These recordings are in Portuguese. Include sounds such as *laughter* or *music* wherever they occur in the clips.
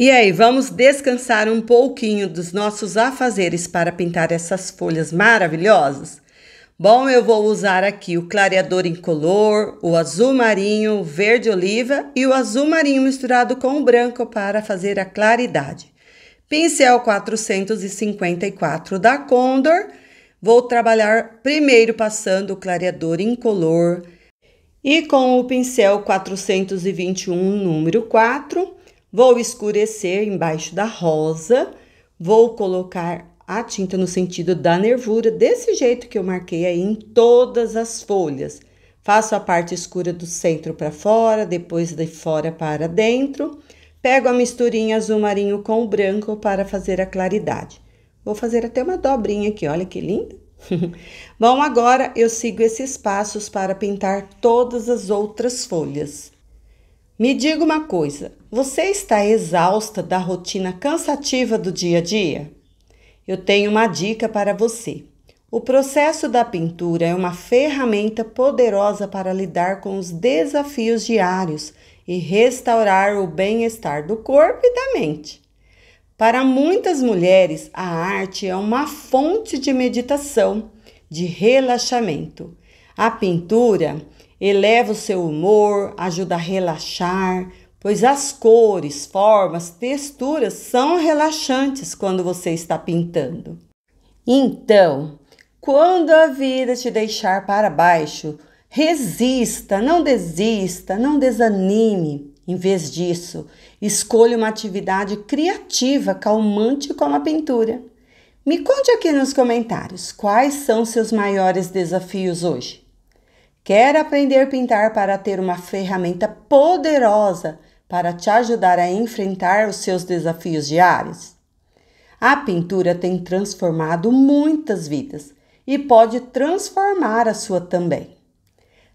E aí, vamos descansar um pouquinho dos nossos afazeres para pintar essas folhas maravilhosas? Bom, eu vou usar aqui o clareador incolor, o azul marinho, verde oliva e o azul marinho misturado com o branco para fazer a claridade. Pincel 454 da Condor. Vou trabalhar primeiro passando o clareador incolor e com o pincel 421 número 4 Vou escurecer embaixo da rosa, vou colocar a tinta no sentido da nervura, desse jeito que eu marquei aí em todas as folhas. Faço a parte escura do centro para fora, depois de fora para dentro. Pego a misturinha azul marinho com o branco para fazer a claridade. Vou fazer até uma dobrinha aqui, olha que linda. *laughs* Bom, agora eu sigo esses passos para pintar todas as outras folhas. Me diga uma coisa: você está exausta da rotina cansativa do dia a dia? Eu tenho uma dica para você. O processo da pintura é uma ferramenta poderosa para lidar com os desafios diários e restaurar o bem-estar do corpo e da mente. Para muitas mulheres, a arte é uma fonte de meditação, de relaxamento a pintura eleva o seu humor, ajuda a relaxar, pois as cores, formas, texturas são relaxantes quando você está pintando. Então, quando a vida te deixar para baixo, resista, não desista, não desanime. Em vez disso, escolha uma atividade criativa, calmante como a pintura. Me conte aqui nos comentários quais são seus maiores desafios hoje. Quer aprender a pintar para ter uma ferramenta poderosa para te ajudar a enfrentar os seus desafios diários? A pintura tem transformado muitas vidas e pode transformar a sua também.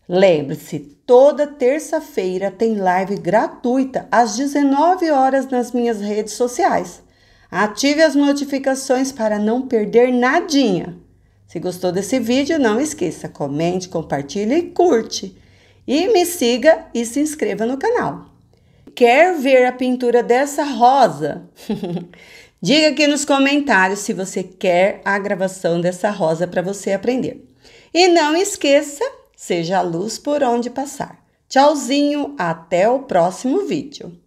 Lembre-se, toda terça-feira tem live gratuita às 19 horas nas minhas redes sociais. Ative as notificações para não perder nadinha. Se gostou desse vídeo, não esqueça, comente, compartilhe e curte. E me siga e se inscreva no canal. Quer ver a pintura dessa rosa? *laughs* Diga aqui nos comentários se você quer a gravação dessa rosa para você aprender. E não esqueça, seja a luz por onde passar. Tchauzinho, até o próximo vídeo.